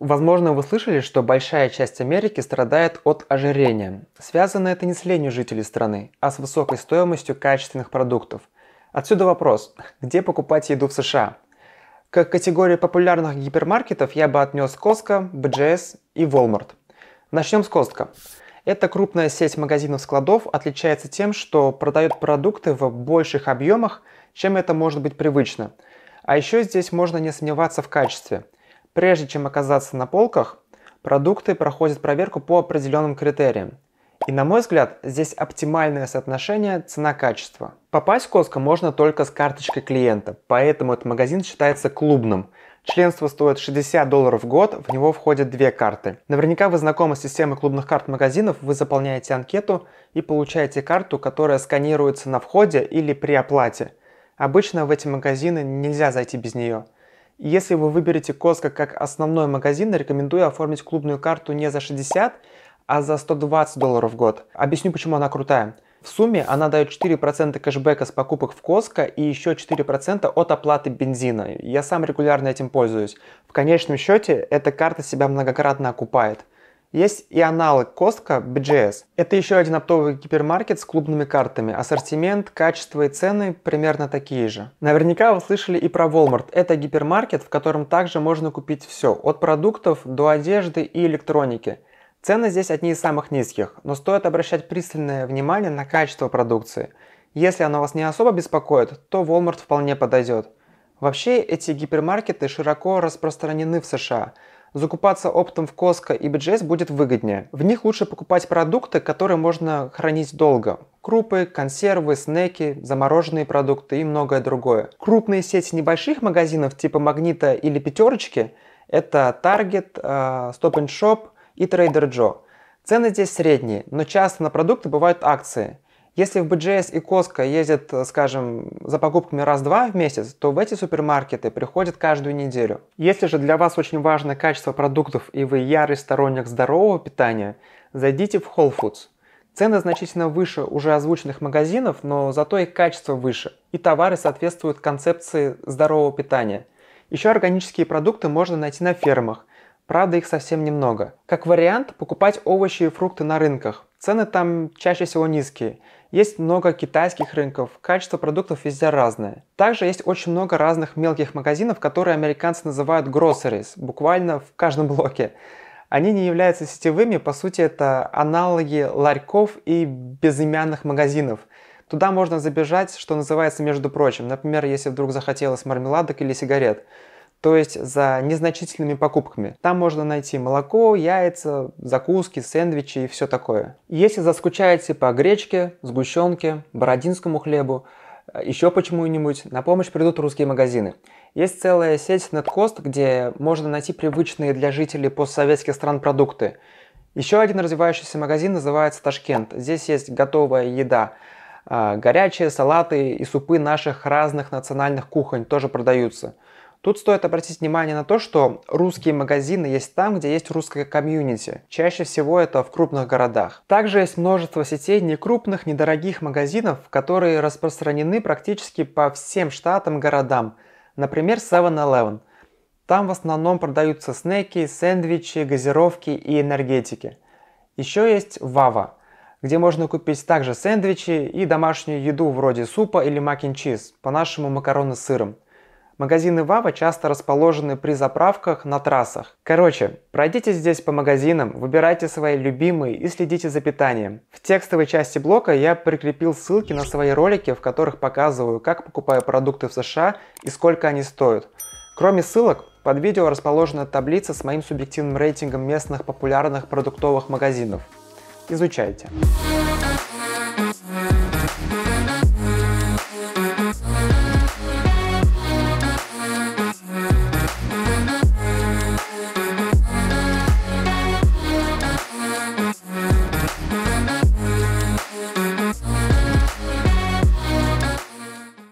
Возможно, вы слышали, что большая часть Америки страдает от ожирения. Связано это не с ленью жителей страны, а с высокой стоимостью качественных продуктов. Отсюда вопрос, где покупать еду в США? К категории популярных гипермаркетов я бы отнес Costco, BJS и Walmart. Начнем с Costco. Эта крупная сеть магазинов-складов отличается тем, что продает продукты в больших объемах, чем это может быть привычно. А еще здесь можно не сомневаться в качестве – Прежде чем оказаться на полках, продукты проходят проверку по определенным критериям. И на мой взгляд, здесь оптимальное соотношение цена-качество. Попасть в Costco можно только с карточкой клиента, поэтому этот магазин считается клубным. Членство стоит 60 долларов в год, в него входят две карты. Наверняка вы знакомы с системой клубных карт магазинов, вы заполняете анкету и получаете карту, которая сканируется на входе или при оплате. Обычно в эти магазины нельзя зайти без нее – если вы выберете Costco как основной магазин, рекомендую оформить клубную карту не за 60, а за 120 долларов в год. Объясню, почему она крутая. В сумме она дает 4% кэшбэка с покупок в Costco и еще 4% от оплаты бензина. Я сам регулярно этим пользуюсь. В конечном счете эта карта себя многократно окупает. Есть и аналог Costco BGS. Это еще один оптовый гипермаркет с клубными картами. Ассортимент, качество и цены примерно такие же. Наверняка вы слышали и про Walmart. Это гипермаркет, в котором также можно купить все. От продуктов до одежды и электроники. Цены здесь одни из самых низких, но стоит обращать пристальное внимание на качество продукции. Если оно вас не особо беспокоит, то Walmart вполне подойдет. Вообще, эти гипермаркеты широко распространены в США – закупаться оптом в Costco и BJ's будет выгоднее. В них лучше покупать продукты, которые можно хранить долго. Крупы, консервы, снеки, замороженные продукты и многое другое. Крупные сети небольших магазинов типа Магнита или Пятерочки – это Target, Stop Shop и Trader Joe. Цены здесь средние, но часто на продукты бывают акции – если в BGS и Costco ездят, э, скажем, за покупками раз-два в месяц, то в эти супермаркеты приходят каждую неделю. Если же для вас очень важно качество продуктов и вы ярый сторонник здорового питания, зайдите в Whole Foods. Цены значительно выше уже озвученных магазинов, но зато и качество выше. И товары соответствуют концепции здорового питания. Еще органические продукты можно найти на фермах, правда их совсем немного. Как вариант, покупать овощи и фрукты на рынках, Цены там чаще всего низкие. Есть много китайских рынков, качество продуктов везде разное. Также есть очень много разных мелких магазинов, которые американцы называют groceries, буквально в каждом блоке. Они не являются сетевыми, по сути это аналоги ларьков и безымянных магазинов. Туда можно забежать, что называется, между прочим. Например, если вдруг захотелось мармеладок или сигарет то есть за незначительными покупками. Там можно найти молоко, яйца, закуски, сэндвичи и все такое. Если заскучаете по гречке, сгущенке, бородинскому хлебу, э, еще почему-нибудь, на помощь придут русские магазины. Есть целая сеть NetCost, где можно найти привычные для жителей постсоветских стран продукты. Еще один развивающийся магазин называется Ташкент. Здесь есть готовая еда. Э, горячие салаты и супы наших разных национальных кухонь тоже продаются – Тут стоит обратить внимание на то, что русские магазины есть там, где есть русская комьюнити. Чаще всего это в крупных городах. Также есть множество сетей некрупных, недорогих магазинов, которые распространены практически по всем штатам, городам. Например, 7-Eleven. Там в основном продаются снеки, сэндвичи, газировки и энергетики. Еще есть Вава, где можно купить также сэндвичи и домашнюю еду вроде супа или макин чиз, по-нашему макароны с сыром. Магазины ВАВа часто расположены при заправках на трассах. Короче, пройдите здесь по магазинам, выбирайте свои любимые и следите за питанием. В текстовой части блока я прикрепил ссылки на свои ролики, в которых показываю, как покупаю продукты в США и сколько они стоят. Кроме ссылок, под видео расположена таблица с моим субъективным рейтингом местных популярных продуктовых магазинов. Изучайте.